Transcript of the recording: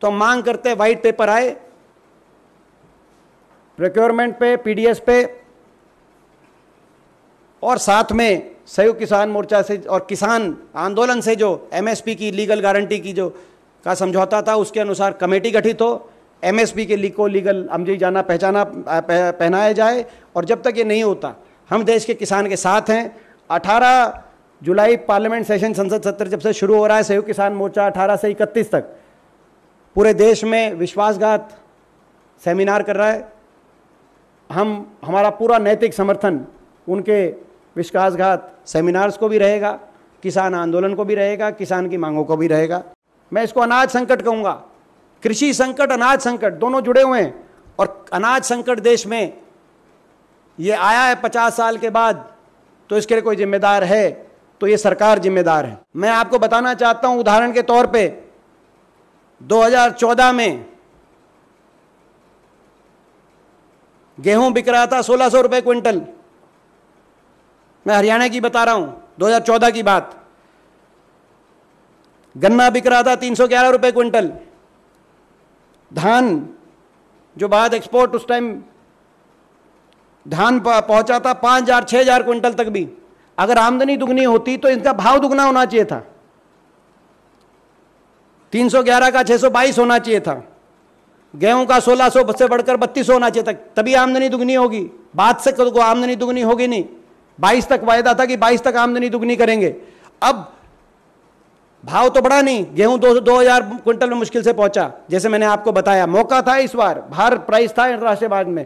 तो हम मांग करते हैं वाइट पेपर आए प्रोक्योरमेंट पे पीडीएस पे और साथ में सहयोग किसान मोर्चा से और किसान आंदोलन से जो एमएसपी की लीगल गारंटी की जो का समझौता था उसके अनुसार कमेटी गठित हो एमएसपी के ली को लीगल अमजी जाना पहचाना पहनाया जाए और जब तक ये नहीं होता हम देश के किसान के साथ हैं 18 जुलाई पार्लियामेंट सेशन संसद सत्र जब से शुरू हो रहा है सहयोग किसान मोर्चा 18 से 31 तक पूरे देश में विश्वासघात सेमिनार कर रहा है हम हमारा पूरा नैतिक समर्थन उनके विश्वासघात सेमिनार्स को भी रहेगा किसान आंदोलन को भी रहेगा किसान की मांगों को भी रहेगा मैं इसको अनाज संकट कहूँगा कृषि संकट अनाज संकट दोनों जुड़े हुए हैं और अनाज संकट देश में ये आया है पचास साल के बाद तो इसके लिए कोई जिम्मेदार है तो ये सरकार जिम्मेदार है मैं आपको बताना चाहता हूँ उदाहरण के तौर पर 2014 में गेहूं बिक रहा था सोलह सौ रुपए क्विंटल मैं हरियाणा की बता रहा हूं 2014 की बात गन्ना बिक रहा था तीन सौ ग्यारह क्विंटल धान जो बाद एक्सपोर्ट उस टाइम धान पहुंचा था पाँच हज़ार छह हज़ार क्विंटल तक भी अगर आमदनी दुगनी होती तो इनका भाव दुगना होना चाहिए था 311 का 622 होना चाहिए था गेहूं का 1600 से बढ़कर बत्तीस होना चाहिए था तभी आमदनी दुगनी होगी बाद से को आमदनी दुगनी होगी नहीं 22 तक वायदा था कि 22 तक आमदनी दुगनी करेंगे अब भाव तो बढ़ा नहीं गेहूं दो दो हजार क्विंटल में मुश्किल से पहुंचा जैसे मैंने आपको बताया मौका था इस बार भार प्राइस था अंतर्राष्ट्रीय बाद में